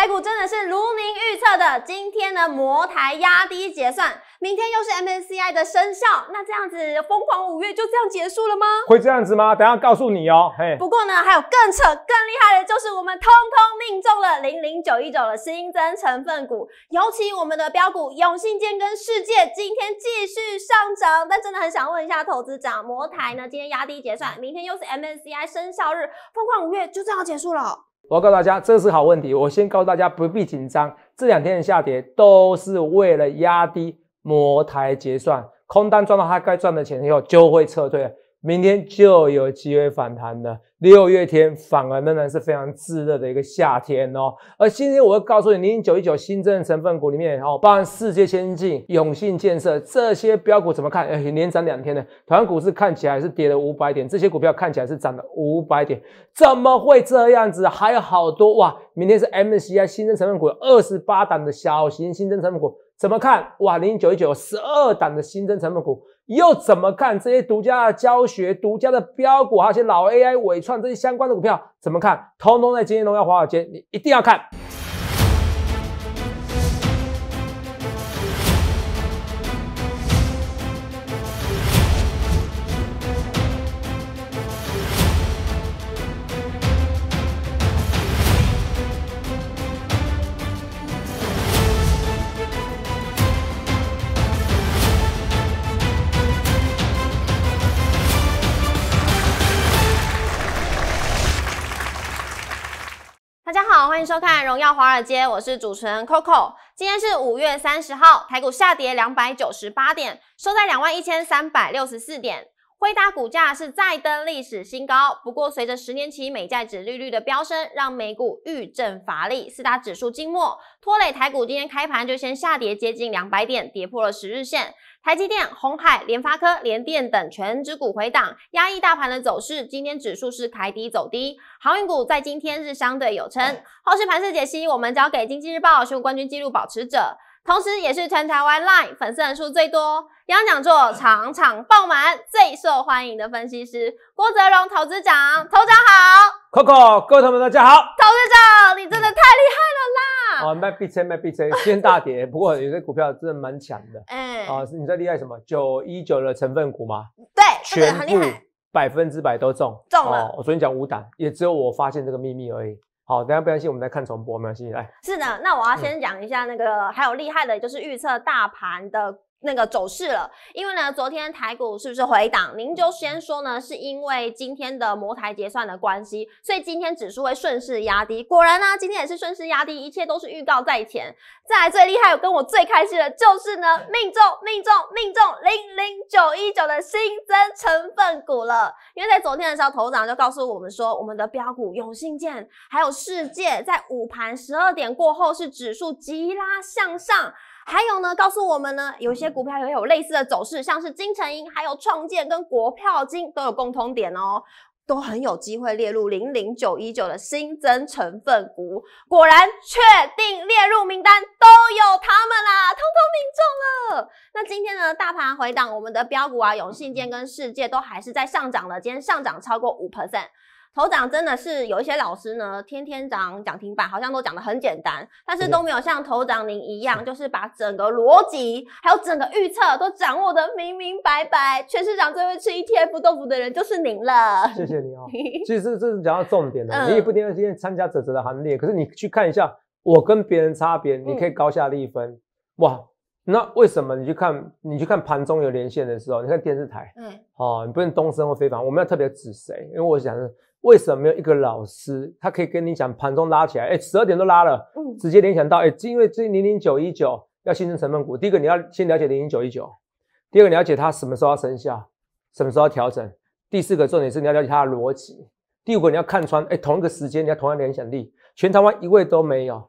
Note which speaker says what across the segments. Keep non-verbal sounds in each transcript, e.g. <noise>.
Speaker 1: 台股真的是如您预测的，今天呢魔台压低结算，明天又是 M S C I 的生效，那这样子疯狂五月就这样结束了吗？会
Speaker 2: 这样子吗？等下告诉你哦。嘿，不
Speaker 1: 过呢，还有更扯、更厉害的，就是我们通通命中了零零九一九的新增成分股，尤其我们的标股永信建跟世界今天继续上涨，但真的很想问一下投资长，魔台呢今天压低结算，明天又是 M S C I 生效日，疯狂五月就这样结束了？
Speaker 2: 我告诉大家，这是好问题。我先告诉大家，不必紧张。这两天的下跌都是为了压低摩台结算，空单赚到他该赚的钱以后就会撤退，明天就有机会反弹的。六月天反而仍然是非常炙热的一个夏天哦，而今天我会告诉你，零零九一九新增的成分股里面，然后包含世界先进、永信建设这些标股怎么看？哎，连涨两天呢。同样，股市看起来是跌了五百点，这些股票看起来是涨了五百点，怎么会这样子？还有好多哇！明天是 m c i 新增成分股二十八档的小型新增成分股怎么看？哇，零零九一九十二档的新增成分股。又怎么看这些独家的教学、独家的标股，还有些老 AI、伟创这些相关的股票，怎么看？通通在今天龙耀华尔街，你一定要看。
Speaker 1: 欢迎收看《荣耀华尔街》，我是主持人 Coco。今天是五月三十号，台股下跌两百九十八点，收在两万一千三百六十四点。辉达股价是再登历史新高，不过随着十年期美债指利率的飙升，让美股遇震乏力，四大指数静默，拖累台股。今天开盘就先下跌接近两百点，跌破了十日线。台积电、红海、联发科、联电等全指股回档，压抑大盘的走势。今天指数是开低走低，航运股在今天是相对有撑。后市盘势解析，我们交给《经济日报》选股冠军纪录保持者，同时也是全台湾 LINE 粉丝人数最多、央讲座场场爆满、最受欢迎的分析师郭泽荣投资长。投长好
Speaker 2: ，Coco，各位同友们，大家好。
Speaker 1: 投资长，你真的太厉害了啦！哦，
Speaker 2: 卖 B 车，卖 B 车，<laughs> 先大跌。不过有些股票真的蛮强的。
Speaker 1: 哎，哦，
Speaker 2: 你在厉害什么？九一九的成分股吗？对，全部百分之百都中中了。我昨天讲五档，也只有我发现这个秘密而已。好，等下不相信我们再看重播，
Speaker 1: 没关系。来，是的，那我要先讲一下那个还有厉害的，就是预测大盘的。那个走势了，因为呢，昨天台股是不是回档？您就先说呢，是因为今天的摩台结算的关系，所以今天指数会顺势压低。果然呢，今天也是顺势压低，一切都是预告在前。再来最厉害、跟我最开心的就是呢，命中命中命中零零九一九的新增成分股了，因为在昨天的时候，头长就告诉我们说，我们的标股永信建还有世界，在午盘十二点过后是指数急拉向上。还有呢，告诉我们呢，有些股票也有类似的走势，像是金城银，还有创建跟国票金都有共通点哦，都很有机会列入零零九一九的新增成分股。果然，确定列入名单都有他们啦，通通命中了。那今天呢，大盘回档，我们的标股啊，永信建跟世界都还是在上涨的，今天上涨超过五 percent。头涨真的是有一些老师呢，天天讲涨停板，好像都讲的很简单，但是都没有像头涨您一样，就是把整个逻辑还有整个预测都掌握的明明白白。全市场最会吃 ETF 豆腐的人就是您了，谢谢你哦。<laughs>
Speaker 2: 其实这是讲到重点的，你也不一定今天参加者的行列，可是你去看一下，我跟别人差别，你可以高下立分，哇。那为什么你去看？你去看盘中有连线的时候，你看电视台，嗯，哦，你不用东升或飞凡，我们要特别指谁？因为我想是为什么一个老师他可以跟你讲盘中拉起来，哎，十二点都拉了，嗯，直接联想到，哎，因为这零零九一九要新增成分股，第一个你要先了解零零九一九，第二个了解它什么时候要生效，什么时候要调整，第四个重点是你要了解它的逻辑，第五个你要看穿，哎，同一个时间你要同样联想力，全台湾一位都没有，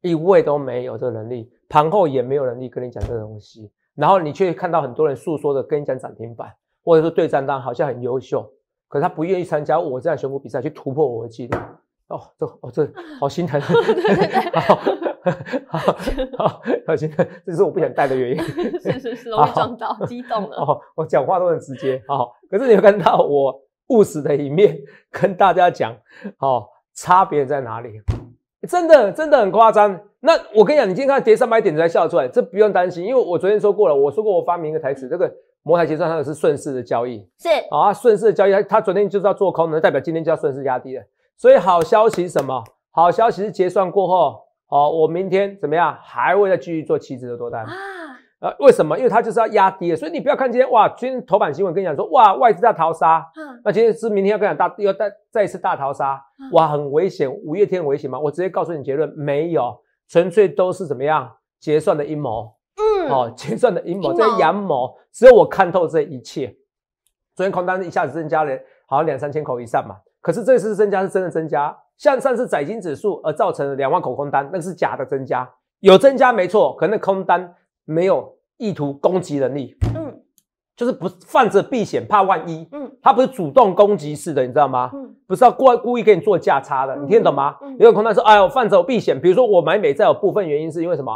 Speaker 2: 一位都没有这个能力。盘后也没有能力跟你讲这个东西，然后你却看到很多人诉说的跟你讲涨停板，或者说对战单好像很优秀，可是他不愿意参加我这样选股比赛去突破我的记录。哦，这哦这好心疼，<laughs> 好心疼，这是我不想带的原因。
Speaker 1: <laughs> 是是是，我 <laughs> 撞到激动了。
Speaker 2: 哦，我讲话都很直接哦，可是你有看到我务实的一面跟大家讲哦，差别在哪里？真的真的很夸张，那我跟你讲，你今天看跌三百点才笑出来，这不用担心，因为我昨天说过了，我说过我发明一个台词，这个摩台结算它是顺势的交易，是啊，顺势的交易，它它昨天就是要做空的，代表今天就要顺势压低了。所以好消息什么？好消息是结算过后，哦，我明天怎么样还会再继续做七指的多单啊？呃，为什么？因为它就是要压低，所以你不要看今天哇，今天头版新闻跟你讲说哇，外资大逃杀，嗯，那今天是明天要跟你讲大，要再再一次大逃杀，哇，很危险，五月天危险吗？我直接告诉你结论，没有，纯粹都是怎么样结算的阴谋，嗯，哦，结算的阴谋，这阳谋，只有我看透这一切。昨天空单一下子增加了好像两三千口以上嘛，可是这一次增加是真的增加，像上次窄金指数而造成的两万口空单，那是假的增加，有增加没错，可能空单没有。意图攻击能力，嗯，就是不放着避险怕万一，嗯，他不是主动攻击式的，你知道吗？嗯，不是要过故意给你做价差的，你听得懂吗？有个空单说，哎我放着避险。比如说我买美债，有部分原因是因为什么？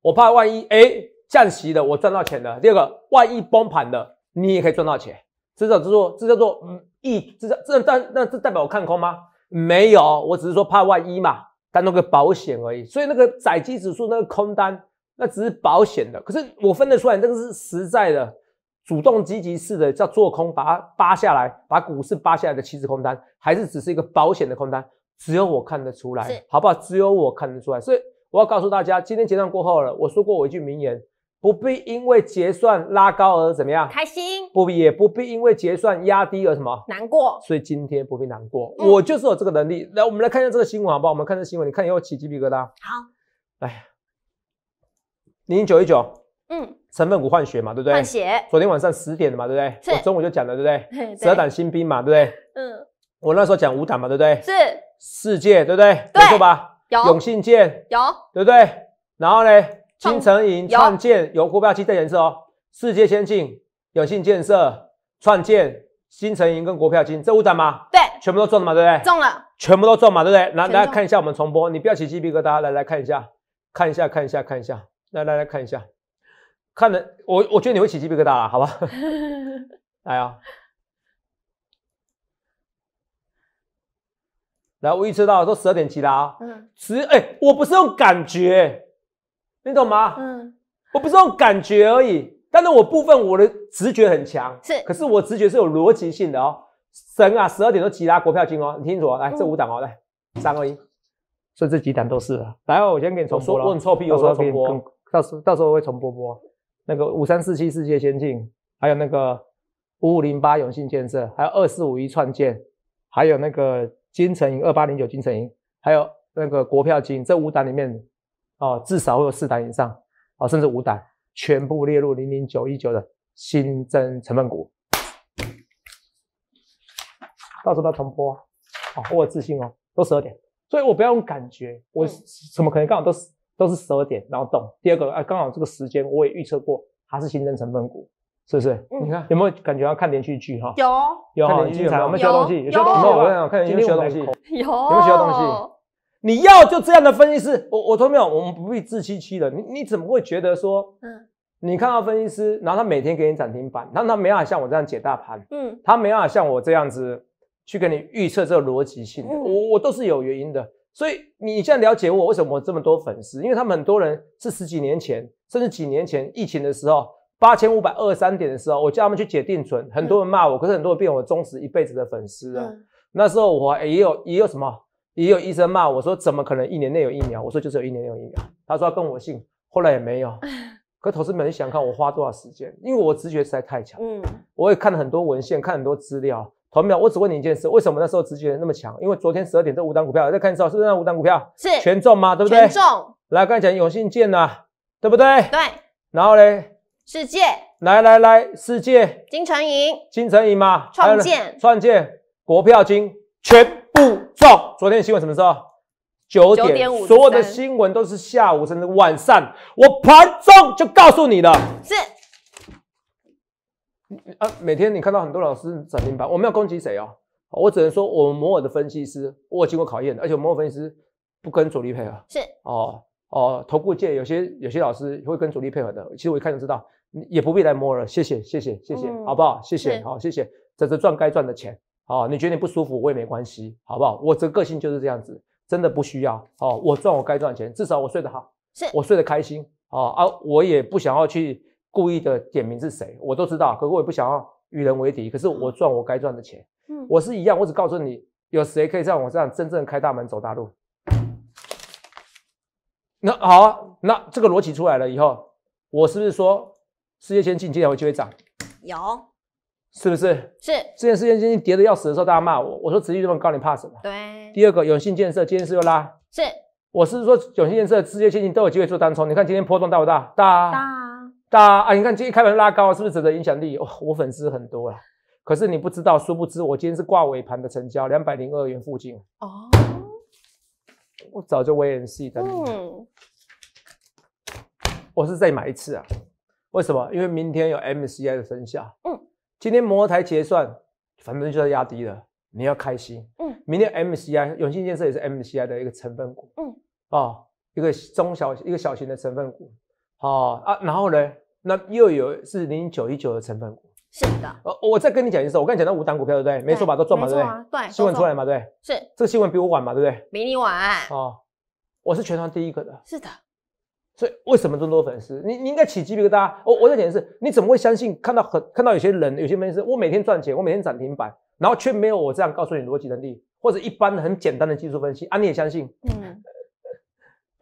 Speaker 2: 我怕万一哎降息的，我赚到钱了。第二个，万一崩盘的，你也可以赚到钱。这叫做这叫做嗯意，这这但那这代表我看空吗？没有，我只是说怕万一嘛，当那个保险而已。所以那个窄基指数那个空单。那只是保险的，可是我分得出来，这个是实在的、主动积极式的，叫做空，把它扒下来，把股市扒下来的期指空单，还是只是一个保险的空单，只有我看得出来，好不好？只有我看得出来，所以我要告诉大家，今天结算过后了，我说过我一句名言，不必因为结算拉高而怎么样开心，不也不必因为结算压低而什么难过，所以今天不必难过，我就是有这个能力。来，我们来看一下这个新闻，好不好？我们看这新闻，你看有没有起鸡皮疙瘩？好，哎呀。零九一九，嗯，成分股换血嘛，对不对？换血。昨天晚上十点的嘛，对不对？我中午就讲了，对不对？<laughs> 十二档新兵嘛，对不对？嗯。我那时候讲五档嘛，对不对？是。世界，对不对？对。没错吧？有。永信建有，对不对？然后呢？金城银创建有国票金的颜色哦。世界先进永信建设创建新城银跟国票金，这五档吗？对。全部都中了嘛，对不对？中了。全部都中嘛，对不对？来，来看一下我们重播，你不要起鸡皮疙瘩，来，来看一下，看一下，看一下，看一下。来来来看一下，看的我我觉得你会起鸡皮疙瘩了，好吧？
Speaker 1: <laughs>
Speaker 2: 来啊！来，我预测到都十二点起啦，嗯，十哎，我不是用感觉，你懂吗？嗯，我不是用感觉而已，但是我部分我的直觉很强，是，可是我直觉是有逻辑性的哦。神啊，十二点都吉拉国票金哦，你听清楚啊！来，这五档哦，来三二一，所以这几档都是。来，我先给你重播了，我说我很臭屁，我说重播。到时到时候会重播播，那个五三四七世界先进，还有那个五五零八永信建设，还有二四五一创建，还有那个金城银二八零九金城银，还有那个国票金，这五档里面，哦，至少会有四档以上，哦，甚至五档，全部列入零零九一九的新增成分股，到时候重播，哦，我有自信哦，都十二点，所以我不要用感觉，我怎么可能刚好都是？都是十二点，然后动。第二个啊，刚好这个时间我也预测过，它是新增成分股，是不是？你看有没有感觉要看连续剧哈？有，
Speaker 1: 有很精有我们学东西，有没有？看连续剧学东西？有，有没有学东西？
Speaker 2: 你要就这样的分析师，我我都没有，我们不必自欺欺人。你你怎么会觉得说？嗯，你看到分析师，然后他每天给你涨停板，然后他没法像我这样解大盘，嗯，他没法像我这样子去给你预测这个逻辑性，我我都是有原因的。所以你现在了解我为什么这么多粉丝？因为他们很多人是十几年前，甚至几年前疫情的时候，八千五百二十三点的时候，我叫他们去解定存，很多人骂我，可是很多人变我忠实一辈子的粉丝啊。那时候我也有，也有什么，也有医生骂我说怎么可能一年内有疫苗？我说就是有一年有疫苗。他说要跟我信，后来也没有。<laughs> 可投资们想看我花多少时间，因为我直觉实在太强。嗯，我也看了很多文献，看很多资料。同秒，我只问你一件事，为什么那时候直接那么强？因为昨天十二点这五档股票在看的时候，是不是那五档股票是全中吗？对不对？全中。来，刚才讲永信建呢，对不对？对。然后嘞，世界。来来来，世界。
Speaker 1: 金城银。
Speaker 2: 金城银嘛。创建。创建。国票金全部中。昨天新闻什么时候？九点五。所有的新闻都是下午甚至晚上，我盘中就告诉你了。是。啊，每天你看到很多老师涨停板，我没有攻击谁哦？我只能说，我们摩尔的分析师，我经过考验的，而且摩尔分析师不跟主力配合。是哦哦，投顾界有些有些老师会跟主力配合的，其实我一看就知道，也不必来摩了，谢谢谢谢谢谢，好不好？谢谢好谢谢，这是赚该赚的钱，好，你觉得你不舒服我也没关系，好不好？我这个性就是这样子，真的不需要哦，我赚我该赚钱，至少我睡得好，我睡得开心，哦啊，我也不想要去。故意的点名是谁，我都知道，可是我也不想要与人为敌。可是我赚我该赚的钱，我是一样。我只告诉你，有谁可以在这上真正开大门走大路？那好啊，那这个逻辑出来了以后，我是不是说，世界先进今天有机会涨？有，是不是？是。之前世界先进跌得要死的时候，大家骂我，我说持数这么高，你怕什么？对。第二个永信建设，今天是又拉？是。我是说永信建设、世界先进都有机会做单冲。你看今天波动大不大？大。大啊！你看今天一开盘拉高，是不是值得影响力？我粉丝很多了，可是你不知道，殊不知我今天是挂尾盘的成交，两百零二元附近。哦，我早就 VC 的。嗯，我是再买一次啊？为什么？因为明天有 MCI 的生效。嗯，今天摩台结算，反正就是压低了。你要开心。嗯，明天 MCI 永信建设也是 MCI 的一个成分股。嗯，哦，一个中小一个小型的成分股。哦啊，然后呢？那又有是零九一九的成分股，
Speaker 1: 是的。呃，
Speaker 2: 我再跟你讲一次，我刚才讲到五档股票，对不对？没错吧？都赚嘛，对不对？对，新闻出来嘛，对。是，这个新闻比我晚嘛，对不对？
Speaker 1: 比你晚。
Speaker 2: 哦，我是全团第一个的。是的。所以为什么这么多粉丝？你你应该起鸡皮疙瘩。我我在讲的是，你怎么会相信看到很看到有些人有些粉事，我每天赚钱，我每天涨停板，然后却没有我这样告诉你逻辑能力或者一般很简单的技术分析，啊，你也相信？嗯。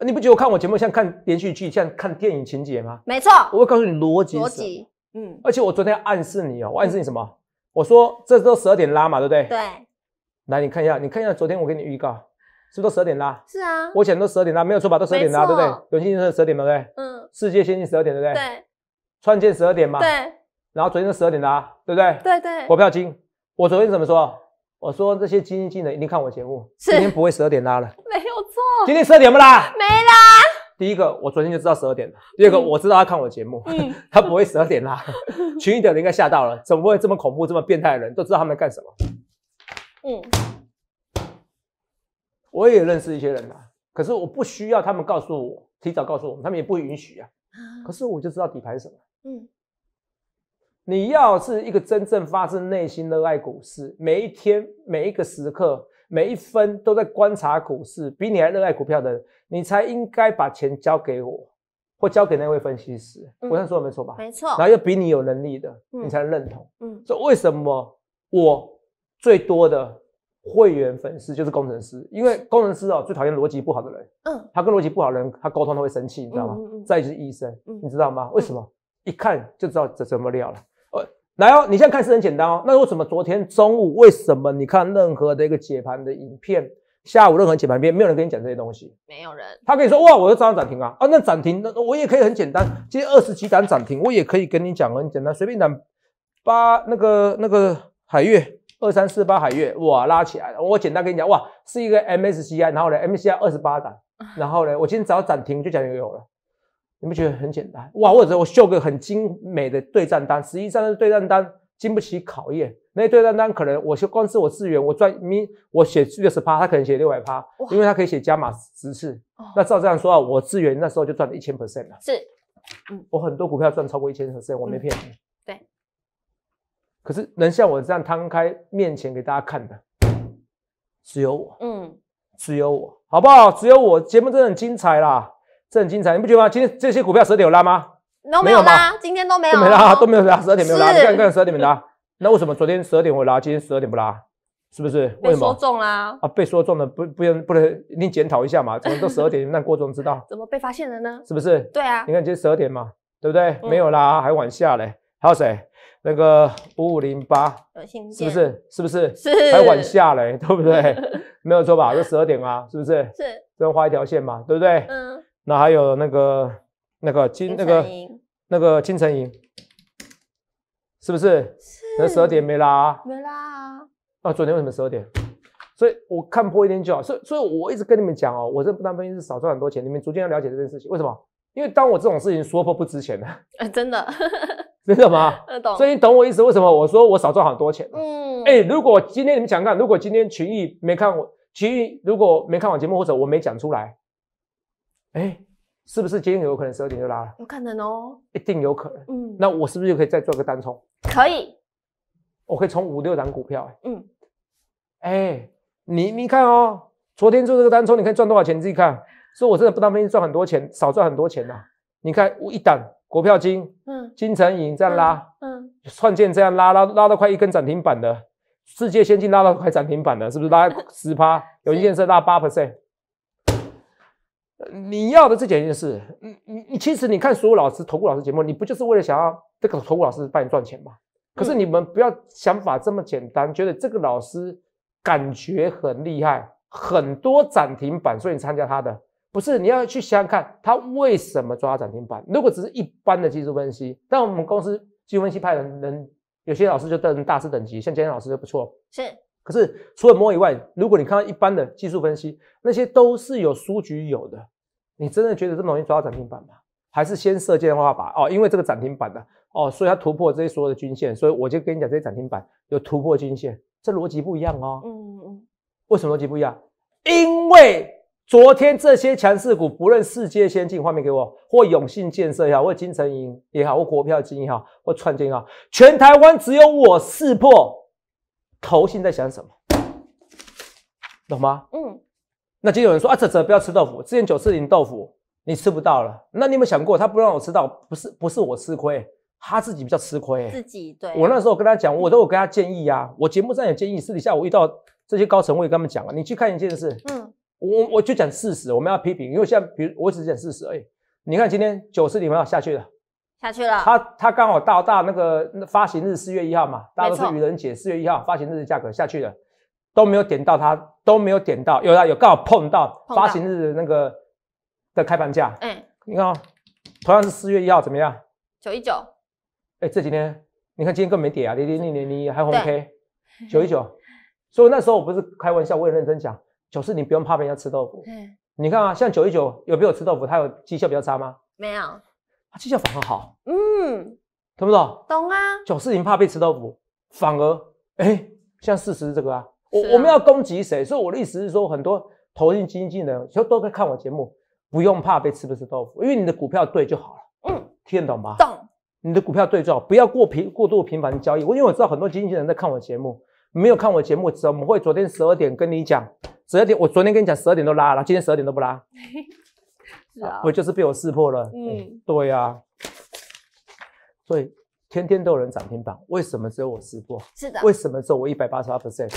Speaker 2: 你不觉得看我节目像看连续剧，像看电影情节吗？没错，我会告诉你逻辑。逻辑，嗯。而且我昨天暗示你哦，我暗示你什么？我说这都十二点拉嘛，对不对？对。来，你看一下，你看一下昨天我给你预告，是不是十二点拉？是啊。我想都十二点拉，没有错吧？都十二点拉，对不对？永信是十二点，对不对？嗯。世界先进十二点，对不对？对。创建十二点嘛。对。然后昨天是十二点拉，对不对？对对。股票金，我昨天怎么说？我说这些精英技能一定看我节目，今天不会十二点拉了。<laughs>
Speaker 1: 没。今天十二点不啦？没啦。
Speaker 2: 第一个，我昨天就知道十二点了。第二个，我知道他看我节目，<laughs> 他不会十二点啦。<laughs> 群里的人应该吓到了，怎么会这么恐怖、这么变态的人？都知道他们在干什么？嗯。我也认识一些人呐，可是我不需要他们告诉我，提早告诉我，他们也不允许啊。可是我就知道底牌是什么。嗯。你要是一个真正发自内心热爱股市，每一天每一个时刻。每一分都在观察股市，比你还热爱股票的，人，你才应该把钱交给我，或交给那位分析师。我这样说没错吧？没错。然后又比你有能力的，你才能认同。嗯，以为什么我最多的会员粉丝就是工程师？因为工程师哦最讨厌逻辑不好的人。嗯。他跟逻辑不好的人，他沟通他会生气，你知道吗？再就是医生，你知道吗？为什么一看就知道怎么聊了？来哦，你现在看是很简单哦。那为什么昨天中午为什么你看任何的一个解盘的影片，下午任何解盘片没有人跟你讲这些东西？没有人，他可以说哇，我又样涨停啊啊，那涨停那我也可以很简单，今天二十几档涨停，我也可以跟你讲很简单，随便涨八那个那个海月二三四八海月哇拉起来了，我简单跟你讲哇，是一个 MSCI，然后呢 MSCI 二十八档，<laughs> 然后呢我今天要涨停就讲就有了。你们觉得很简单哇？或者我秀个很精美的对战单，实际上的对战单经不起考验。那对账单可能我光是我自源，我赚你我写六十八，他可能写六百八，因为他可以写加码直次。那照这样说，我自源那时候就赚了一千 percent 了。是，嗯，我很多股票赚超过一千 percent，我没骗你。对。可是能像我这样摊开面前给大家看的，只有我，嗯，只有我，好不好？只有我，节目真的很精彩啦。这很精彩，你不觉得吗？今天这些股票十二点有拉吗？都没有拉，今
Speaker 1: 天都没有，都没拉，都没有拉，十二点没有拉，你看看十二
Speaker 2: 点没拉。那为什么昨天十二点会拉，今天十二点不拉？是不是？被说中啦！啊，被说中了，不，不用，不能，一定检讨一下嘛。怎么都十二点让郭总知道，
Speaker 1: 怎么被发现了呢？是不是？对啊。
Speaker 2: 你看，今天十二点嘛，对不对？没有啦，还往下嘞。还有谁？那个五五零八，是不是？是不是？是，还往下嘞，对不对？没有错吧？这十二点啊，是不是？是，都要画一条线嘛，对不对？嗯。那还有那个那个金那个那个金城银，是不是？是。那十二点没拉？
Speaker 1: 没拉。
Speaker 2: 啊，昨天为什么十二点？所以我看破一点就好。所所以我一直跟你们讲哦，我这不当分析师少赚很多钱。你们逐渐要了解这件事情，为什么？因为当我这种事情说破不值钱的。呃，真的。<laughs> 真的吗？<laughs> 所以你懂我意思？为什么我说我少赚很多钱？
Speaker 1: 嗯。哎，
Speaker 2: 如果今天你们想看，如果今天群益没看我群益，如果没看我节目或者我没讲出来。哎，是不是今天有可能十二点就拉了？
Speaker 1: 有可能哦，
Speaker 2: 一定有可能。嗯，那我是不是就可以再做个单冲？可以，我可以冲五六档股票。嗯，哎，你你看哦，昨天做这个单冲，你可以赚多少钱？自己看。说我真的不当分析赚很多钱，少赚很多钱呐。你看，我一档国票金，嗯，金城银这样拉，嗯，创建这样拉，拉拉到快一根涨停板的，世界先进拉到快涨停板了，是不是拉十趴？有一件事拉八 percent。你要的这几件事，你你你，其实你看所有老师投顾老师节目，你不就是为了想要这个投顾老师帮你赚钱吗？可是你们不要想法这么简单，觉得这个老师感觉很厉害，很多涨停板，所以你参加他的，不是你要去想想看，他为什么抓涨停板？如果只是一般的技术分析，但我们公司技术分析派人有些老师就等大师等级，像今天老师就不错，是。可是除了摸以外，如果你看到一般的技术分析，那些都是有输局有的。你真的觉得这么容易抓到展停板吗？还是先设间话吧？哦，因为这个涨停板呢，哦，所以它突破这些所有的均线，所以我就跟你讲，这些涨停板有突破均线，这逻辑不一样哦。
Speaker 1: 嗯嗯。
Speaker 2: 为什么逻辑不一样？因为昨天这些强势股，不论世界先进画面给我，或永信建设也好，或金城银也好，或国票金也好，或创金也好，全台湾只有我试破。头现在想什么，懂吗？嗯，那今天有人说啊，泽泽不要吃豆腐，之前九四零豆腐你吃不到了，那你有没有想过，他不让我吃到，不是不是我吃亏，他自己比较吃亏。自
Speaker 1: 己对。我那时候
Speaker 2: 跟他讲，我都有跟他建议啊，我节目上也建议，私底下我遇到这些高层我也跟他们讲了，你去看一件事，嗯，我我就讲事实，我们要批评，因为现在比如我只讲事实，而已。你看今天九四零要下去了。下去了，它它刚好到大那个发行日四月一号嘛，大家都是愚人节四月一号发行日的价格下去了，都没有点到它都没有点到，有的有刚好碰到发行日的那个的开盘价，嗯，你看哦，同样是四月一号怎么样？九一九，哎，这几天你看今天更没跌啊，你你你你你还红 K，九一九，所以那时候我不是开玩笑，我也认真讲，九四你不用怕别人家吃豆腐，嗯。你看啊，像九一九有没有吃豆腐，它有绩效比较差吗？没有。绩效反而好，
Speaker 1: 嗯，懂不懂？懂啊！
Speaker 2: 九四零怕被吃豆腐，反而哎，像事实这个啊，我我们要攻击谁？所以我的意思是说，很多投进经纪人都都在看我节目，不用怕被吃不吃豆腐，因为你的股票对就好了。嗯，听懂吗？懂。你的股票对就好，不要过频过度频繁交易。我因为我知道很多经纪人在看我节目，没有看我节目怎么会？昨天十二点跟你讲，十二点我昨天跟你讲十二点都拉了，今天十二点都不拉。
Speaker 1: <laughs> 我就
Speaker 2: 是被我识破了。嗯，对呀，所以天天都有人涨停板，为什么只有我识破？是的，为什么只有我一百八十二 percent，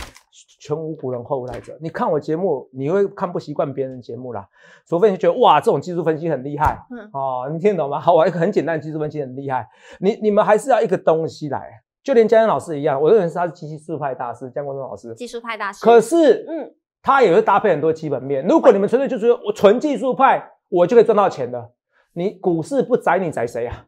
Speaker 2: 全无古人后来者？你看我节目，你会看不习惯别人节目啦。除非你觉得哇，这种技术分析很厉害。嗯，哦，你听得懂吗？我一个很简单的技术分析很厉害。你你们还是要一个东西来，就连江恩老师一样，我认为他是技术派大师，江国忠老师。技
Speaker 1: 术派大师。可是，嗯，
Speaker 2: 他也会搭配很多基本面。如果你们纯粹就是我纯技术派。我就可以赚到钱的，你股市不宰你宰谁啊？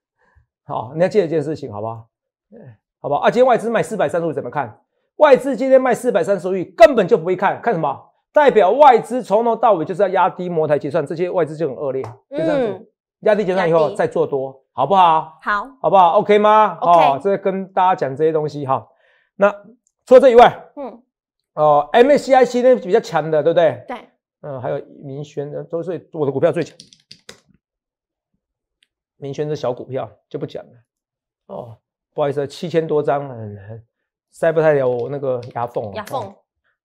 Speaker 2: <laughs> 好，你要记得一件事情好不好？嗯，好吧。啊，今天外资卖四百三十五，怎么看？外资今天卖四百三十五亿，根本就不会看看什么，代表外资从头到尾就是要压低模台结算，这些外资就很恶劣，就这样子压低结算以后再做多，好不好？好，好不好？OK 吗？哦，这跟大家讲这些东西哈。那除了这以外，嗯，哦，MACI C 那比较强的，对不对？对。嗯，还有明轩的都是我的股票最强，明轩的小股票就不讲了哦，不好意思，七千多张，塞不太了我那个牙缝。牙缝，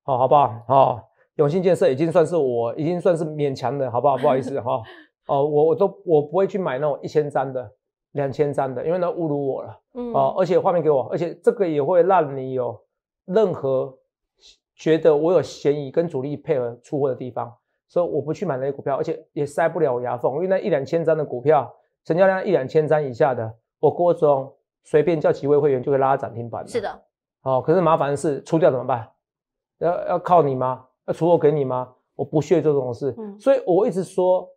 Speaker 2: 哦，好不好？哦，永兴建设已经算是我，已经算是勉强的，好不好？不好意思哈，哦，我我都我不会去买那种一千张的、两千张的，因为那侮辱我了，嗯，哦，而且画面给我，而且这个也会让你有任何。觉得我有嫌疑跟主力配合出货的地方，所以我不去买那些股票，而且也塞不了我牙缝，因为那一两千张的股票，成交量一两千张以下的，我郭总随便叫几位会员就会拉涨停板。是的。哦，可是麻烦是出掉怎么办？要要靠你吗？要出货给你吗？我不屑做这种事，所以我一直说，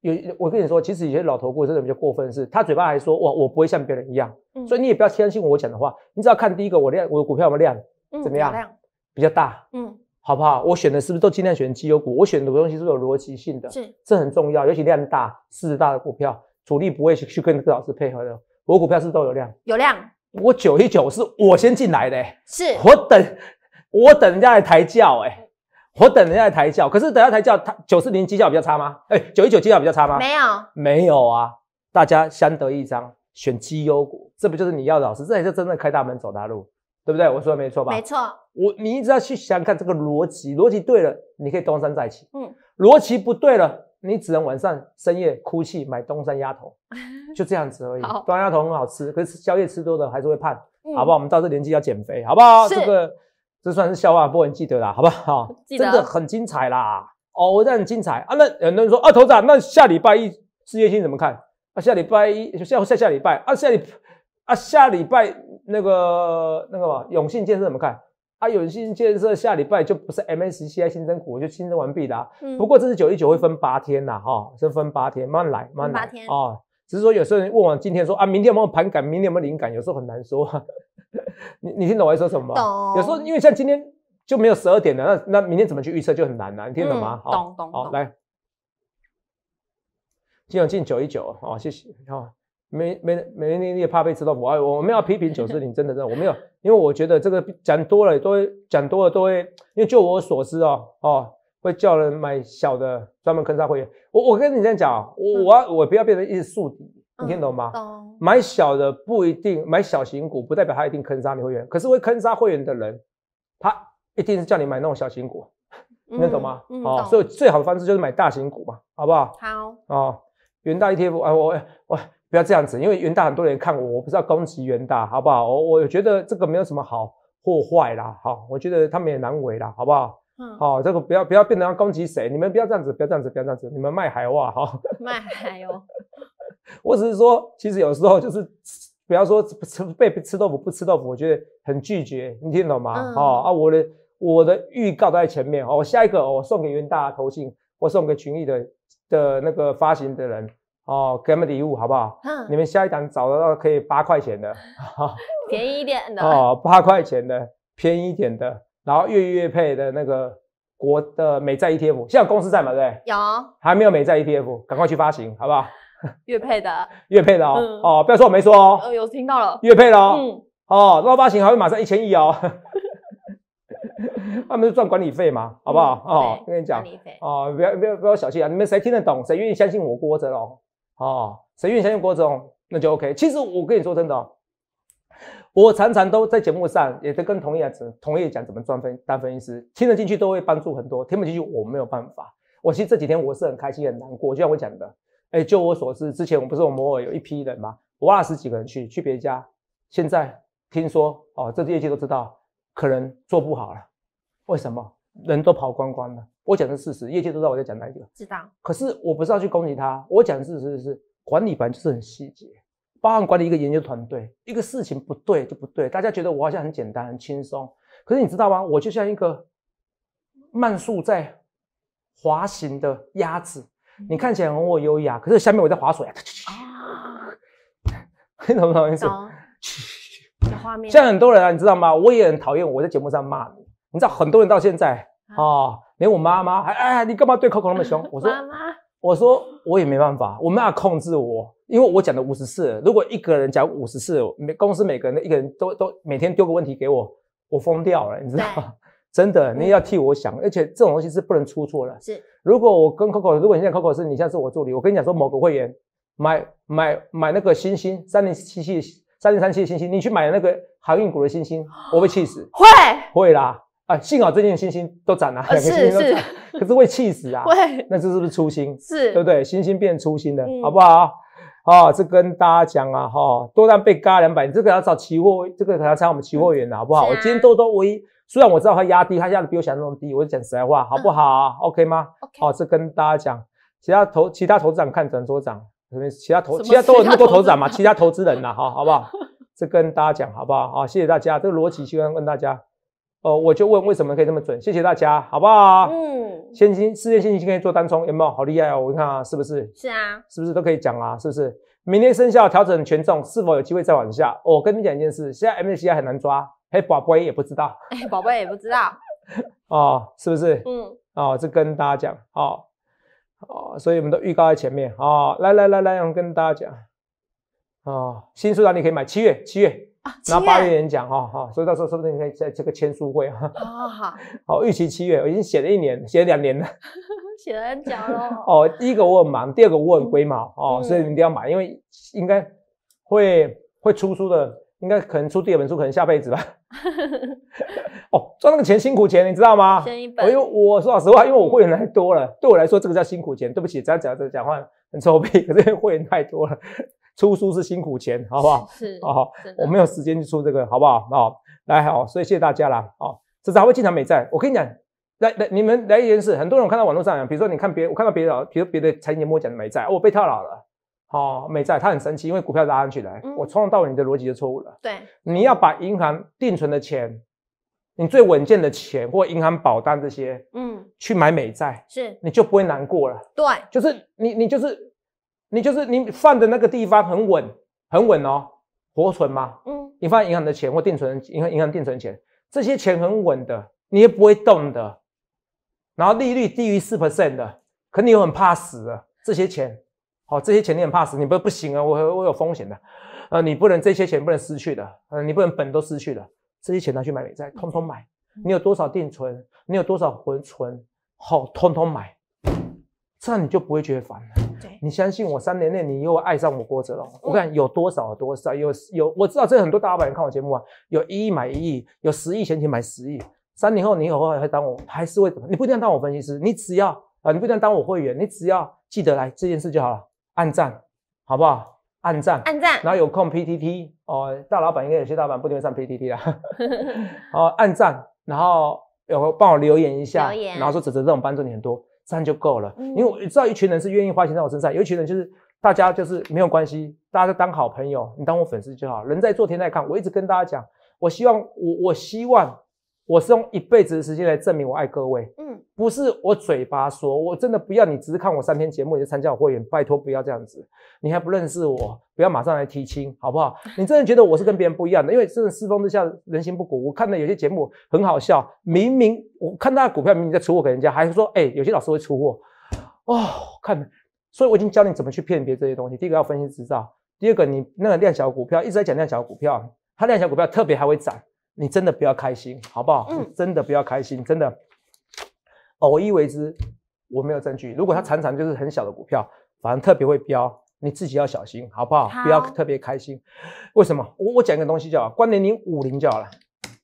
Speaker 2: 有我跟你说，其实有些老头股真的比较过分，是他嘴巴还说哇，我不会像别人一样，所以你也不要相信我讲的话，你只要看第一个我量，我股票有有量怎么样。比较大，嗯，好不好？我选的是不是都尽量选绩优股？我选的东西是有逻辑性的，是这很重要，尤其量大市值大的股票，主力不会去去跟老师配合的。我股票是都有量，有量。我九一九是我先进来的，
Speaker 1: 是我等
Speaker 2: 我等人家来抬轿哎，我等人家抬轿，可是等下抬轿，他九四零绩效比较差吗？哎，九一九绩效比较差吗？没有，没有啊，大家相得益彰，选绩优股，这不就是你要的老师？这才是真正开大门走大路，对不对？我说的没错吧？没错。我你一直要去想看这个逻辑，逻辑对了，你可以东山再起。嗯，逻辑不对了，你只能晚上深夜哭泣，买东山鸭头，<laughs> 就这样子而已。东山鸭头很好吃，可是宵夜吃多了还是会胖，好不好？我们到这年纪要减肥，好不好？这个这算是笑话，不，能记得啦，好不好？真的很精彩啦，哦，这的很精彩啊。那很多人说啊，头子，那下礼拜一事业心怎么看？啊，下礼拜一，下下下礼拜啊，下礼啊，下礼拜那个那个什永信建设怎么看？他永信建设下礼拜就不是 M S C I 新增股，就新增完毕了。不过这是九一九会分八天呐，哈，是分八天，慢慢来，慢慢来。八天。啊，只是说有时候人问我今天说啊，明天有没有盘感，明天有没有灵感，有时候很难说。<laughs> 你你听懂我说什么吗？懂。有时候因为像今天就没有十二点的，那那明天怎么去预测就很难了。你听懂吗？懂懂。好，来，金永进九一九，好，谢谢。好，没没没，你你也怕被吃豆腐啊？我我有要批评九四零，真的真的，我没有。因为我觉得这个讲多了都讲多了都会，因为就我所知哦哦，会叫人买小的专门坑杀会员。我我跟你这样讲，我我要我不要变成一只树敌，你听懂吗？哦，买小的不一定买小型股，不代表他一定坑杀你会员。可是会坑杀会员的人，他一定是叫你买那种小型股，
Speaker 1: 你听懂吗？哦，
Speaker 2: 所以最好的方式就是买大型股嘛，好不好？好。哦，远大 ETF，哎我我。不要这样子，因为元大很多人看我，我不知道攻击元大好不好？我我觉得这个没有什么好或坏啦，好，我觉得他们也难为啦，好不好？嗯，好，这个不要不要变成攻击谁，你们不要这样子，不要这样子，不要这样子，你们卖海哇哈，
Speaker 1: 卖海哦，
Speaker 2: <laughs> 我只是说，其实有时候就是，不要说吃被吃豆腐不吃豆腐，我觉得很拒绝，你听懂吗？哦啊，我的我的预告都在前面，我下一个我送给元大投信，我送给群益的的那个发行的人。哦，给他们礼物好不好？嗯，你们下一档找得到可以八块钱的，<laughs>
Speaker 1: 便宜一点的哦，
Speaker 2: 八块钱的，便宜一点的，然后月月配的那个国的美债 ETF，现在公司债嘛，对不对？有，还没有美债 ETF，赶快去发行，好不好？
Speaker 1: <laughs> 月配的，
Speaker 2: 月配的哦，哦，不要说我没说哦，
Speaker 1: 有听到了，月配的哦，嗯，
Speaker 2: 哦，那发行还会马上一千亿哦，<laughs> 他们是赚管理费嘛，好不好？哦，跟你讲，哦，不要不要不要小气啊，你们谁听得懂，谁愿意相信我郭哲哦？哦，谁愿意相信郭总，那就 OK。其实我跟你说真的，哦，我常常都在节目上，也在跟同业、同业讲怎么赚分单、分师，听得进去都会帮助很多，听不进去我没有办法。我其实这几天我是很开心、很难过，就像我讲的，哎，就我所知，之前我不是我们有一批人吗？我二十几个人去去别家，现在听说哦，这业绩都知道，可能做不好了。为什么人都跑光光了？我讲的是事实，业界都知道我在讲哪一个。知道。可是我不是要去攻击他，我讲事实是管理，本来就是很细节。包含管理一个研究团队，一个事情不对就不对。大家觉得我好像很简单、很轻松，可是你知道吗？我就像一个慢速在滑行的鸭子，你看起来很我优雅，可是下面我在划水啊！你懂不懂意思？
Speaker 1: 像画面。很多
Speaker 2: 人啊，你知道吗？我也很讨厌我在节目上骂你。你知道很多人到现在啊。连我妈妈，哎哎，你干嘛对 Coco 那么凶？<laughs> 我说，我说我也没办法，我妈法控制我，因为我讲的五十四，如果一个人讲五十四，每公司每个人的一个人都都每天丢个问题给我，我疯掉了，你知道吗？<laughs> 真的，你要替我想，而且这种东西是不能出错的。是，如果我跟 Coco，如果你现在 Coco 是你现在是我助理，我跟你讲说，某个会员买买买那个星星三零七七三零三七的星星，你去买那个航运股的星星，我会气死。会会啦。啊，幸好这件星星都涨了，两个星星都涨，可是会气死啊！<laughs> 会，那这是不是粗心？是，对不对？星星变粗心了，好不好？好，这跟大家讲啊，哈，多单被割两百，这个要找期货，这个可要差我们期货员的好不好？我今天多多唯一，虽然我知道它压低，它压的比我想的那低，我就讲实在话，好不好？OK 吗？好，这跟大家讲，其他投其他投资者看怎么多涨，其他投其他都有那么多投资者嘛，其他投资人呐，哈，好不好？这跟大家讲，好不好？好，谢谢大家，这个逻辑希望问大家。哦，我就问为什么可以这么准？谢谢大家，好不好？嗯，现金四月现金可以做单冲，有没有？好厉害哦！我看啊，是不是？是啊，是不是都可以讲啊？是不是？明天生效调整权重，是否有机会再往下？我跟你讲一件事，现在 MSCI 很难抓，嘿，宝贝也不知道，
Speaker 1: 哎，宝贝也不知道，
Speaker 2: 哦，是不是？嗯，哦，这跟大家讲，哦，哦，所以我们都预告在前面，哦，来来来来，我跟大家讲，哦，新书哪你可以买七月七月。那八月演讲，哈，哈，所以到时候说不定可以在这个签书会，哈。
Speaker 1: 啊，好，<laughs>
Speaker 2: 好，预期七月，我已经写了一年，写了两年了。
Speaker 1: <laughs> 写了很久。<laughs>
Speaker 2: 哦，第一个我很忙，第二个我很龟毛，哦，所以你一定要买，因为应该会会出书的，应该可能出第二本书，可能下辈子吧。哦，赚那个钱辛苦钱，你知道吗？写一本。因为我说老实话，因为我会员太多了，对我来说这个叫辛苦钱。对不起，咱讲的讲话很臭屁，可是因会员太多了。出书是辛苦钱，好不好？是哦，我没有时间去出这个，好不好？哦，来好，所以谢谢大家啦！哦，这咋会经常美债。我跟你讲，来来，你们来一件事，很多人看到网络上比如说你看别我看到别的，比如别的财经目讲的美债，我被套牢了，哦，美债它很神奇，因为股票拉上去了，我从头到尾你的逻辑就错误了。对，你要把银行定存的钱，你最稳健的钱或银行保单这些，嗯，去买美债，是你就不会难过了。
Speaker 1: 对，就是
Speaker 2: 你，你就是。你就是你放的那个地方很稳，很稳哦，活存嘛。嗯，你放银行的钱或定存，银行银行定存钱，这些钱很稳的，你也不会动的。然后利率低于四 percent 的，可你又很怕死的这些钱，好，这些钱你很怕死，你不不行啊，我我有风险的，呃，你不能这些钱不能失去的，呃，你不能本都失去了，这些钱拿去买美债，通通买。你有多少定存，你有多少活存，好，通通买，这样你就不会觉得烦了。你相信我，三年内你又爱上我郭哲了。我看有多少多少，有有我知道，这很多大老板看我节目啊，有一亿买一亿，有十亿钱钱买十亿。三年后你以后还当我还是会怎么？你不一定要当我分析师，你只要啊，你不一定要当我会员，你只要记得来这件事就好了，按赞，好不好？按赞，按赞。然后有空 P T T 哦，大老板应该有些大老板不定会上 P T T 啊，哦 <laughs> 按赞，然后有帮我留言一下，然后说泽泽这种帮助你很多。这样就够了，因为我知道，一群人是愿意花钱在我身上，有一群人就是大家就是没有关系，大家当好朋友，你当我粉丝就好。人在做，天在看。我一直跟大家讲，我希望我我希望。我是用一辈子的时间来证明我爱各位，嗯，不是我嘴巴说，我真的不要你，只是看我三天节目你就参加我会员，拜托不要这样子，你还不认识我，不要马上来提亲，好不好？<laughs> 你真的觉得我是跟别人不一样的？因为真的世风之下，人心不古。我看的有些节目很好笑，明明我看他的股票，明明在出货给人家，还是说，哎，有些老师会出货，哦，看，所以我已经教你怎么去辨别这些东西。第一个要分析制造，第二个你那个量小股票一直在讲量小股票，它量小股票特别还会涨。你真的不要开心，好不好？真的不要开心，真的偶一为之，我没有证据。如果它常常就是很小的股票，反而特别会飙，你自己要小心，好不好？不要特别开心。为什么？我我讲一个东西叫“关联零五零”就好了。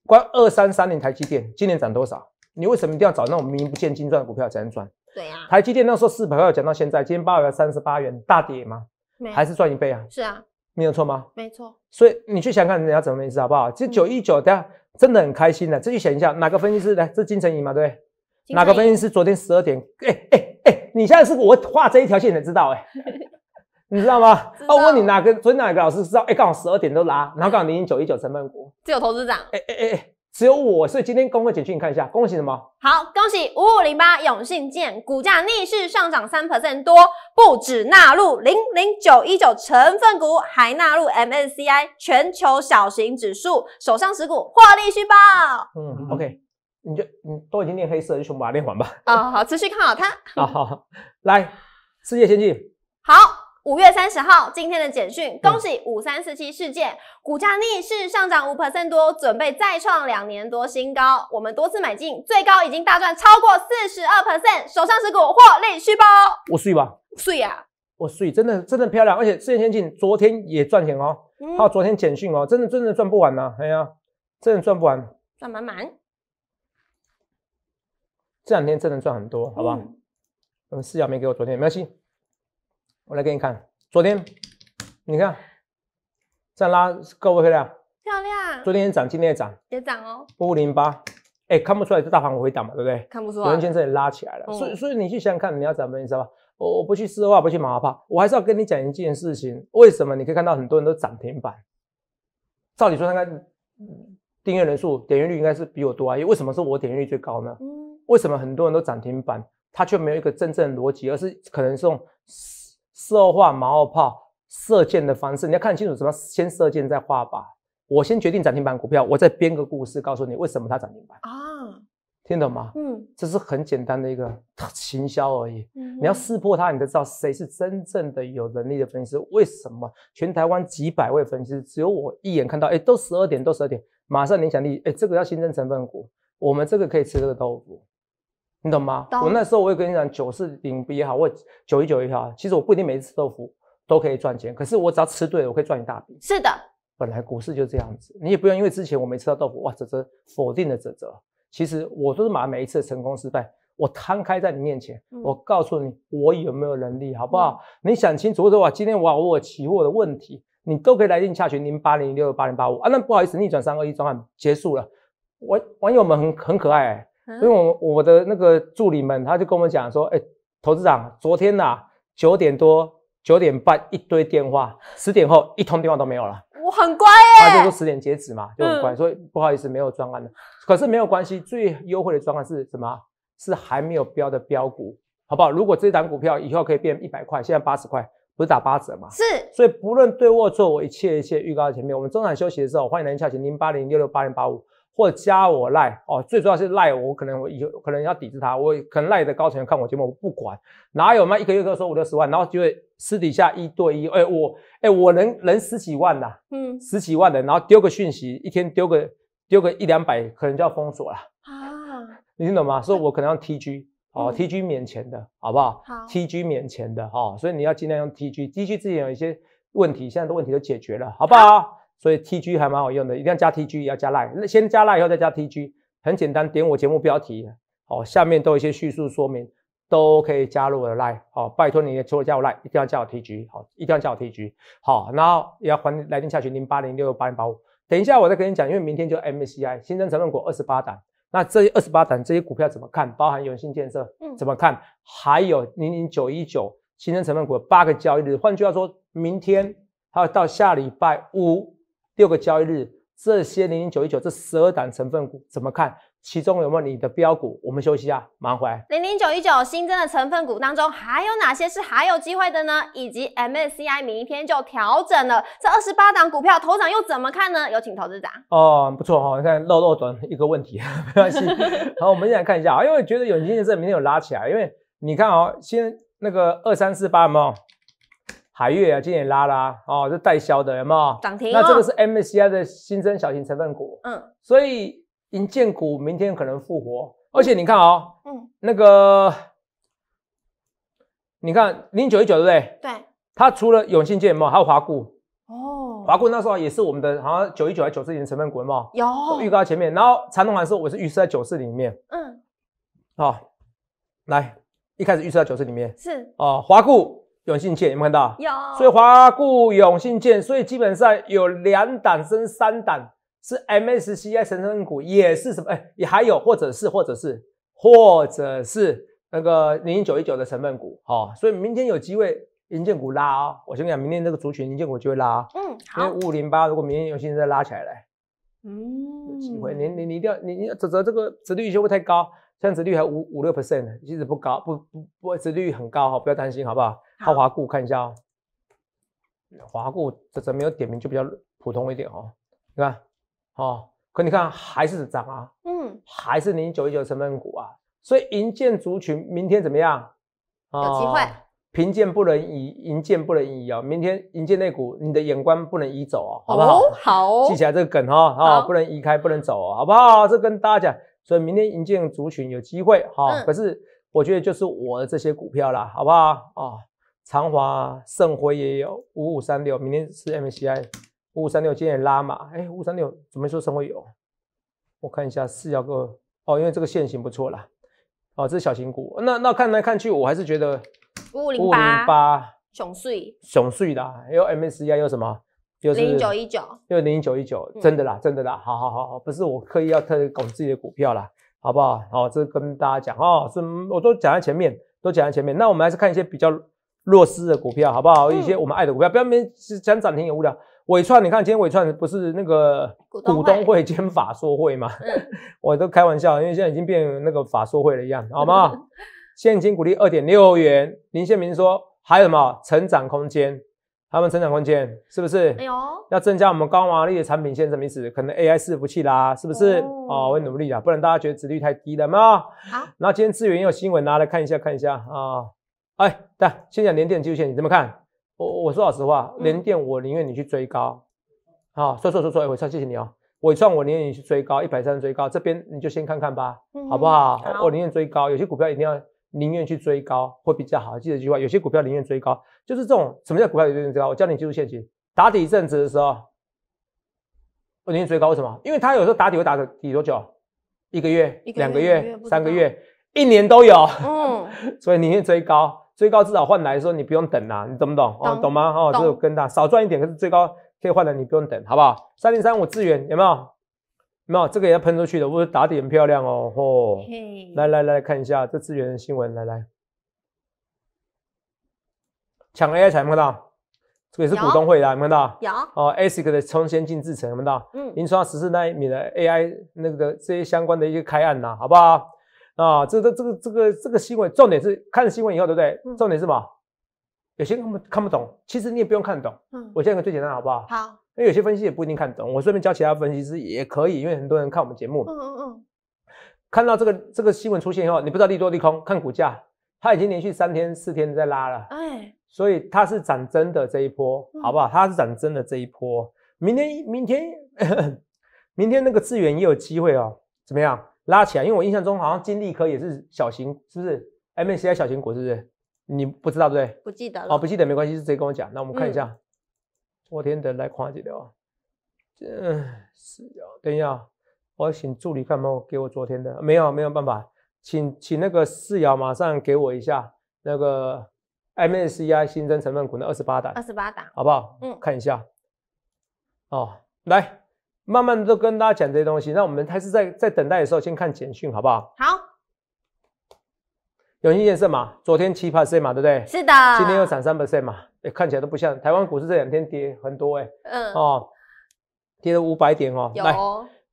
Speaker 2: 关二三三零台积电，今年涨多少？你为什么一定要找那种名不见经传的股票才能赚？对呀。台积电那时候四百块讲到现在，今天八百三十八元，大跌吗？还是赚一倍啊？是啊。没有错吗？没错，所以你去想看人家怎么意思好不好？这九一九，等下真的很开心的，自己想一下，哪个分析师来？是金晨怡吗？对不对？哪个分析师昨天十二点？哎哎哎，你现在是我画这一条线，你知道？哎，
Speaker 1: <laughs>
Speaker 2: 你知道吗？我问你哪个昨天哪个老师知道？哎，刚好十二点都拉，然后刚好零零九一九成分股
Speaker 1: 自有投资涨。哎哎哎哎。
Speaker 2: 只有我是今天公会简讯，你看一下，恭喜什么？
Speaker 1: 好，恭喜五五零八永信建股价逆势上涨三 percent 多，不止纳入零零九一九成分股，还纳入 M S C I 全球小型指数，首上十股获利续报。
Speaker 2: 嗯，OK，你就你都已经练黑色，就全部把它练完吧。
Speaker 1: 啊，好，持续看好它。啊，<laughs> 好，
Speaker 2: 来，世界先进。
Speaker 1: 好。五月三十号，今天的简讯，恭喜五三四七事件股价逆势上涨五 percent 多，准备再创两年多新高。我们多次买进，最高已经大赚超过四十二 percent，手上十股获累续包。我睡吧？碎啊！
Speaker 2: 我睡，真的真的漂亮，而且四源先进，昨天也赚钱哦。还有昨天简讯哦，真的真的赚不完呢，哎呀，真的赚不完，赚满满。这两天真的赚很多，好不好？我们四角没给我昨天，没关系。我来给你看，昨天你看，再拉够不漂亮？
Speaker 1: 漂亮。昨
Speaker 2: 天涨，今天也涨，也涨哦。五零八，哎，看不出来这大盘回档嘛，对不对？看不出来。昨天这里拉起来了，所以所以你去想想看，你要涨，么？你知道吧？我我不去失望，不去马后炮，我还是要跟你讲一件事情。为什么你可以看到很多人都涨停板？照理说，那看订阅人数、点击率应该是比我多啊，因为为什么是我点击率最高呢？嗯。为什么很多人都涨停板，它却没有一个真正逻辑，而是可能是用？射化马后炮射箭的方式，你要看清楚，什么先射箭再画靶。我先决定涨停板股票，我再编个故事告诉你为什么它涨停板啊？听懂吗？嗯，这是很简单的一个 <laughs> 行销而已。你要识破它，你才知道谁是真正的有能力的分析师。为什么全台湾几百位分析师，只有我一眼看到？哎，都十二点，都十二点，马上联想力。哎，这个要新增成分股，我们这个可以吃这个豆腐。你懂吗？我那时候我也跟你讲，九四零也好，或九一九也好，其实我不一定每次吃豆腐都可以赚钱，可是我只要吃对了，我可以赚一大笔。是的，本来股市就这样子，你也不用因为之前我没吃到豆腐，哇，泽泽否定了泽泽。其实我都是把每一次成功失败，我摊开在你面前，我告诉你我有没有能力，好不好？你想清楚的话，今天我我期货的问题，你都可以来进下群，零八零六八零八五啊。那不好意思，逆转三二一专案结束了。我网友们很很可爱。所以，我我的那个助理们，他就跟我们讲说，哎，投资长，昨天呐九点多、九点半一堆电话，十点后一通电话都没有了。
Speaker 1: 我很乖耶。他
Speaker 2: 就说十点截止嘛，就很乖。所以不好意思，没有专案的，可是没有关系，最优惠的专案是什么？是还没有标的标股，好不好？如果这档股票以后可以变一百块，现在八十块，不是打八折吗？是。所以不论对握错，我一切一切预告前面，我们中场休息的时候，欢迎来电洽零八零六六八零八五。或加我赖哦，最主要是赖我，可能我有可能要抵制他，我可能赖的高层看我节目，我不管，哪有嘛？一个月都说五六十万，然后就会私底下一对一，哎我哎我能能十几万呐，嗯，十几万的，然后丢个讯息，一天丢个丢个一两百，可能就要封锁了
Speaker 1: 啊，
Speaker 2: 你听懂吗？所以我可能用 T G 哦，T G 免钱的好不好？好，T G 免钱的哈，所以你要尽量用 T G，T G 之前有一些问题，现在的问题都解决了，好不好？所以 TG 还蛮好用的，一定要加 TG，也要加 Like，先加 Like 以后再加 TG，很简单，点我节目标题哦，下面都有一些叙述说明，都可以加入我的 Like 哦，拜托你也除了加我 Like，一定要加我 TG 好，一定要加我 TG 好，然后也要还来电下去零八零六八零八五，等一下我再跟你讲，因为明天就 MSCI 新增成分股二十八档，那这二十八档这些股票怎么看？包含永信建设，嗯，怎么看？还有零零九一九新增成分股八个交易日，换句话说明天还有到下礼拜五。六个交易日，这些零零九一九这十二档成分股怎么看？其中有没有你的标股？我们休息一下，忙回来。
Speaker 1: 零零九一九新增的成分股当中，还有哪些是还有机会的呢？以及 MACI 明天就调整了，这二十八档股票头涨又怎么看呢？有请投资者。
Speaker 2: 哦，不错哈，你看漏漏短一个问题，<laughs> 没关系。好，我们现在看一下啊，因为觉得有些这明天有拉起来，因为你看啊，先那个二三四八嘛。海月啊，今年拉拉哦，就代销的，有冇涨停？那这个是 MSCI 的新增小型成分股，嗯，所以银建股明天可能复活，而且你看啊，嗯，那个你看零九一九对不对？对，它除了永信建有？还有华固
Speaker 1: 哦，华
Speaker 2: 固那时候也是我们的，好像九一九还九四年成分股，有预告在前面，然后长隆还是我是预测在九四里面，嗯，好，来一开始预测在九四里面是哦，华固。永信建有没看到？有，所以华固永信建，所以基本上有两档升三档是 MSCI 成分股，也是什么？哎，也还有，或者是，或者是，或者是那个零九一九的成分股。好，所以明天有机会银建股拉啊！我先跟你讲，明天这个族群银建股就会拉。
Speaker 1: 嗯，好。五
Speaker 2: 五零八，如果明天有信再拉起来嘞，
Speaker 1: 嗯，有机会。你
Speaker 2: 你你一定要你你，否则这个阻率有些会太高。涨值率还五五六 percent，其实不高，不不不值率很高哈，不要担心好不好？好，华固看一下哦，华固这这没有点名就比较普通一点哦。你看，哦，可你看还是涨啊，嗯，还是零九一九成分股啊，所以银建族群明天怎么样？有机会。贫贱不能移，银建不能移哦。明天银建那股，你的眼光不能移走哦，好不好？
Speaker 1: 好，记起
Speaker 2: 来这个梗哈，啊，不能移开，不能走，哦，好不好？这跟大家。所以明天银建族群有机会哈，可是我觉得就是我的这些股票啦，好不好啊？长华盛辉也有五五三六，明天是 m c i 五五三六，今天也拉嘛？哎，五五三六，准备说盛辉有，我看一下四幺个哦，因为这个线型不错啦，哦，这是小型股。那那看来看去，我还是觉得五五零八
Speaker 1: 熊碎
Speaker 2: 熊碎的，还有 MACI 有什么？零九一九，就是零九一九，真的啦，真的啦，好好好好，不是我刻意要特别拱自己的股票啦，好不好？好，这跟大家讲哦，是我都讲在前面，都讲在前面。那我们还是看一些比较弱势的股票，好不好？一些我们爱的股票，不要没讲涨停也无聊。伟创，你看今天伟创不是那个股东会兼法说会吗？<laughs> 我都开玩笑，因为现在已经变那个法说会了一样，好吗？<laughs> 现金股利二点六元。林宪明说还有什么成长空间？他们成长空间是不是？哎呦，要增加我们高毛利的产品线，什么意思？可能 AI 伺服器啦，是不是？哦，会努力啦，不然大家觉得值率太低了吗？啊，那今天资源也有新闻，拿来看一下，看一下啊。哎，但先讲联电技术线，你怎么看？我我说老实话，联电我宁愿你去追高，啊，说说说说，我算谢谢你哦，我创我宁愿你去追高，一百三十追高，这边你就先看看吧，好不好？我宁愿追高，有些股票一定要宁愿去追高会比较好。记得一句话，有些股票宁愿追高。就是这种什么叫股票有最高？我教你记住现金打底一阵子的时候，我宁愿追高，为什么？因为它有时候打底会打个底多久？一个月、两个月、三个月、一年都有。嗯，<laughs> 所以宁愿追高，追高至少换来的时候你不用等啦，你懂不懂？哦，懂吗？哦，这个跟他少赚一点，可是最高可以换来你不用等，好不好？三零三五资源有没有？没有，这个也要喷出去的，不是打底很漂亮哦。哦，来来来，看一下这资源的新闻，来来。抢 AI，有没有看到？这个是股东会的，有没有看到？有哦，ASIC 的超先进制成，有没有看到？嗯，萤石十四纳米的 AI，那个这些相关的一些开案呐，好不好？啊，这这这个这个这个新闻，重点是看了新闻以后，对不对？重点是什么？有些我们看不懂，其实你也不用看懂。嗯，我现在最简单的，好不好？好。那有些分析也不一定看懂，我顺便教其他分析师也可以，因为很多人看我们节目。嗯嗯嗯。看到这个这个新闻出现以后，你不知道利多利空，看股价，它已经连续三天四天在拉了。哎。所以它是涨真的这一波，好不好？它是涨真的这一波。明天，明天，<laughs> 明天那个资源也有机会哦。怎么样拉起来？因为我印象中好像金立科也是小型，是不是？MSCI 小型股是不是？你不知道对不对？
Speaker 1: 不记得了哦，不记
Speaker 2: 得没关系，是谁跟我讲？那我们看一下昨天的来宽几条。哦。嗯，是遥，等一下，我请助理干嘛？给我昨天的，没有没有办法，请请那个四瑶马上给我一下那个。MSCI 新增成分股那二十八档，二十八档，好不好？嗯，看一下，哦，来，慢慢的都跟大家讲这些东西。那我们还是在在等待的时候，先看简讯，好不好？好。永兴建设嘛，昨天七八 C 嘛，对不对？是的。今天又涨三 percent 嘛，哎，看起来都不像台湾股市这两天跌很多哎。嗯。哦，跌了五百点哦。有。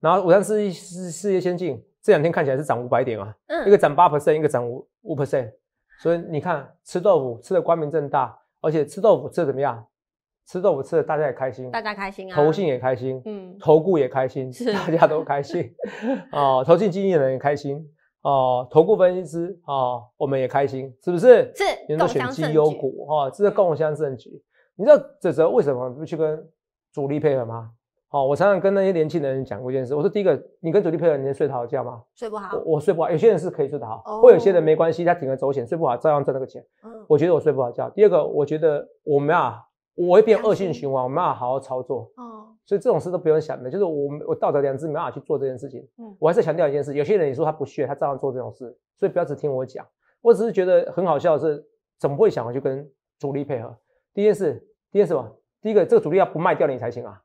Speaker 2: 然后五三四四四叶先进这两天看起来是涨五百点啊。嗯。一个涨八 percent，一个涨五五 percent。所以你看，吃豆腐吃的光明正大，而且吃豆腐吃的怎么样？吃豆腐吃的大家也开心，大
Speaker 1: 家开心啊！投信
Speaker 2: 也开心，嗯，投顾也开心，大家都开心 <laughs> 哦，投信经纪人也开心哦，投顾分析师哦，我们也开心，是不是？是，都选绩优股哈，这是共享正局。你知道泽泽为什么不去跟主力配合吗？哦，我常常跟那些年轻人讲过一件事。我说第一个，你跟主力配合，你能睡得好觉吗？睡不好。我睡不好。有些人是可以睡得好，或有些人没关系，他铤而走险，睡不好照样挣那个钱。嗯。我觉得我睡不好觉。第二个，我觉得我们啊，我会变恶性循环，我们啊好好操作。哦。所以这种事都不用想的，就是我我道德良知没办法去做这件事情。嗯。我还是强调一件事，有些人你说他不屑，他照样做这种事，所以不要只听我讲。我只是觉得很好笑的是，怎么会想要去跟主力配合？第一件事，第一件什么？第一个，这个主力要不卖掉你才行啊。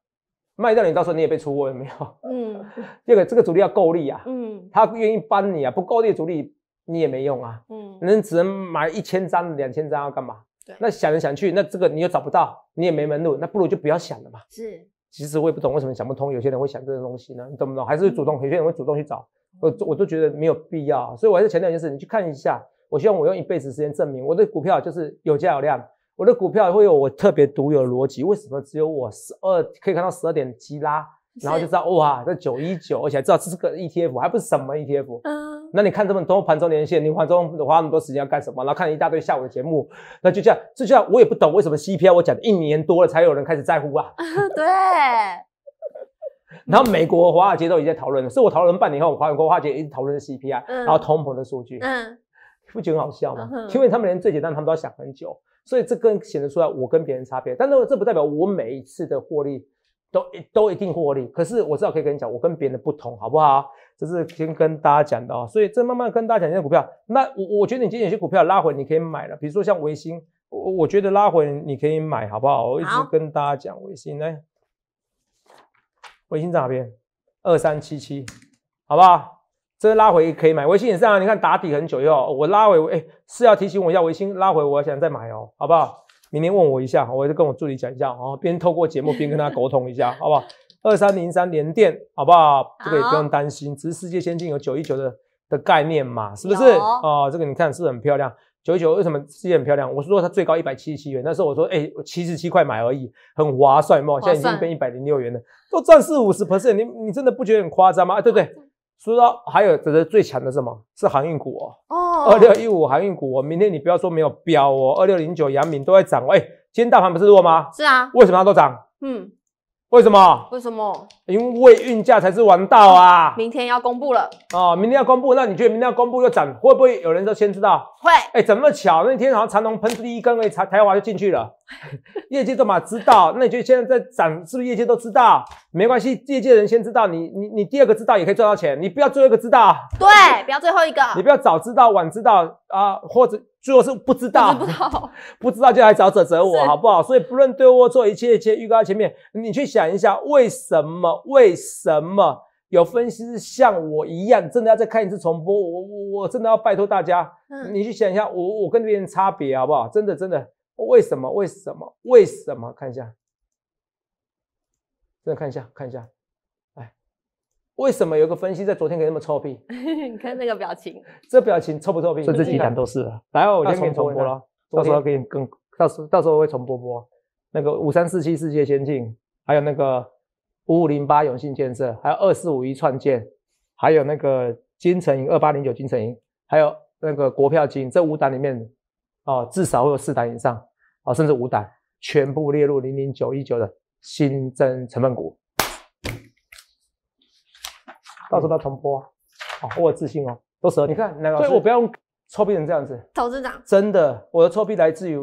Speaker 2: 卖掉你，到时候你也被出货，有没有？嗯。第 <laughs> 二个，这个主力要够力啊，嗯，他愿意帮你啊，不够力主力你也没用啊，嗯，人只能买一千张、两千张要干嘛？对。那想来想去，那这个你又找不到，你也没门路，那不如就不要想了嘛。是。其实我也不懂为什么想不通，有些人会想这些东西呢，你懂不懂？还是主动有些人会主动去找，我我都觉得没有必要，所以我还是强调一件事，你去看一下，我希望我用一辈子时间证明我的股票就是有价有量。我的股票会有我特别独有的逻辑，为什么只有我十二可以看到十二点几拉，然后就知道哇，这九一九，而且知道这是个 ETF，还不是什么 ETF。嗯。那你看这么多盘中连线，你盘中花那么多时间要干什么？然后看一大堆下午的节目，那就这样，就这样我也不懂为什么 CPI 我讲一年多了才有人开始在乎啊。<laughs> 对。<laughs> 然后美国华尔街都已经在讨论了，是我讨论半年后，华尔街、华尔街一直讨论 CPI，然后通膨的数据，嗯，不觉得很好笑吗？因为他们连最简单他们都要想很久。所以这更显得出来，我跟别人差别，但是这不代表我每一次的获利都都一定获利。可是我知道可以跟你讲，我跟别人的不同，好不好？这是先跟大家讲的啊。所以这慢慢跟大家讲一些股票。那我我觉得你今天有些股票拉回，你可以买了，比如说像维新，我我觉得拉回你可以买，好不好？我一直跟大家讲维新，来，维新在哪边？二三七七，好不好？这拉回可以买，微信也是啊。你看打底很久哟，我拉回，哎，是要提醒我一下，微信拉回，我想再买哦，好不好？明天问我一下，我就跟我助理讲一下，哦，边透过节目边跟他沟通一下，<laughs> 好不好？二三零三连电，好不好？这个不用担心，只是世界先进有九一九的的概念嘛，是不是？哦，这个你看是很漂亮，九一九为什么世界很漂亮？我是说它最高一百七十七元，但是我说，哎，七十七块买而已，很划算嘛，现在已经变一百零六元了，都赚四五十 percent，你你真的不觉得很夸张吗？对不对？所说还有，这是最强的什么？是航运股哦。哦。二六一五航运股，哦，明天你不要说没有标哦。二六零九阳明都在涨。哎，今天大盘不是弱吗？是啊。为什么都涨？嗯。为什么？为什么？因为运价才是王道啊！
Speaker 1: 明天要公布了
Speaker 2: 哦，明天要公布，那你觉得明天要公布又涨，会不会有人说先知道？会。哎，怎么巧？那天好像长隆喷出第一根，诶，台台湾就进去了，<laughs> 业界都嘛知道。那你觉得现在在涨，是不是业界都知道？没关系，业界人先知道，你你你第二个知道也可以赚到钱，你不要最后一个知道。
Speaker 1: 对，不要最后一个。你
Speaker 2: 不要早知道晚知道啊，或者。最后是不知道，不知道 <laughs> 就来找责责我好不好？所以不论对或错，一切一切预告前面，你去想一下，为什么？为什么有分析是像我一样，真的要再看一次重播？我我我真的要拜托大家，你去想一下，我我跟别人差别好不好？真的真的，为什么？为什么？为什么？看一下，真的看一下，看一下。为什么有个分析在昨天给那么臭屁？
Speaker 1: <laughs> 你看那个表情，
Speaker 2: 这表情臭不臭屁？甚至几档都是了。然我就给你重播了，到时候给你更，到时到时候会重播播。那个五三四七世界先进，还有那个五五零八永信建设，还有二四五一创建，还有那个金城银二八零九金城银，还有那个国票金，这五档里面，哦，至少会有四档以上，哦，甚至五档全部列入零零九一九的新增成分股。告诉他突破，哦，我有自信哦，都舍。你看那个，所以我不要用臭屁成这样子，董事长，真的，我的臭屁来自于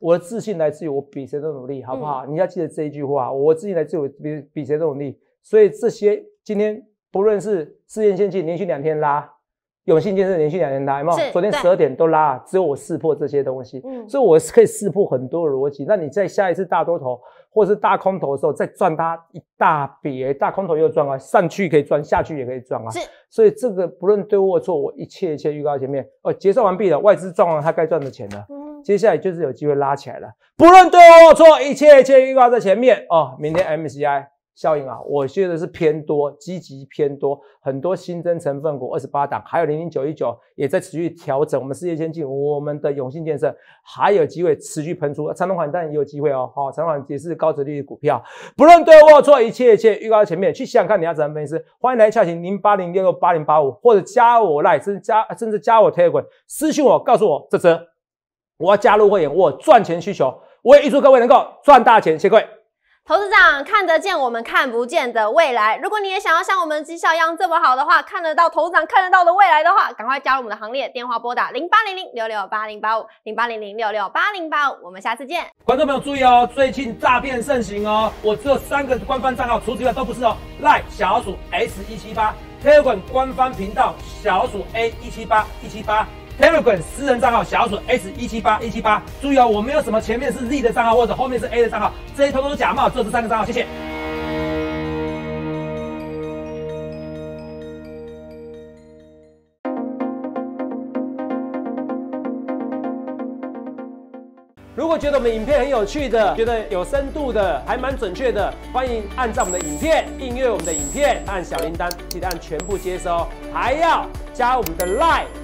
Speaker 2: 我的自信来自于我比谁都努力，好不好？你要记得这一句话，我自信来自于比比谁都努力，所以这些今天不论是智研先进连续两天拉，永信建设连续两天拉，有有？昨天十二点都拉，只有我识破这些东西，所以我可以识破很多逻辑。那你在下一次大多头。或是大空头的时候再赚它一大笔，大空头又赚啊，上去可以赚，下去也可以赚啊。是，所以这个不论对或错，我一切一切预告前面哦，结算完毕了，外资赚完他该赚的钱了，接下来就是有机会拉起来了。不论对或错，一切一切预告在前面哦，明天 M C I。效应啊，我觉得是偏多，积极偏多，很多新增成分股二十八档，还有零零九一九也在持续调整。我们世界先进，我们的永信建设还有机会持续喷出，长款环然也有机会哦。好，长通也是高折率的股票，不论对或错，一切一切预告前面去想看你要怎么分析。欢迎来洽询零八零六八零八五，或者加我 Line，甚至加甚至加我推滚，私信我告诉我这只我要加入会员，我赚钱需求，我也预祝各位能够赚大钱，谢各位。
Speaker 1: 投资长看得见我们看不见的未来。如果你也想要像我们绩效一样这么好的话，看得到投资长看得到的未来的话，赶快加入我们的行列。电话拨打零八零零六六八零八五零八零零六六八零八五。我们下次见。
Speaker 2: 观众朋友注意哦，最近诈骗盛行哦，我只有三个官方账号除此之外都不是哦。l 小老鼠 s 一七八 t e l e g r 官方频道小老鼠 a 一七八一七八。t e r r a m 私人账号小鼠 S 一七八一七八，注意哦，我没有什么前面是 Z 的账号或者后面是 A 的账号，这些通通都假冒，就是这三个账号，谢谢。如果觉得我们影片很有趣的，觉得有深度的，还蛮准确的，欢迎按照我们的影片订阅我们的影片，按小铃铛，记得按全部接收，还要加我们的 l i v e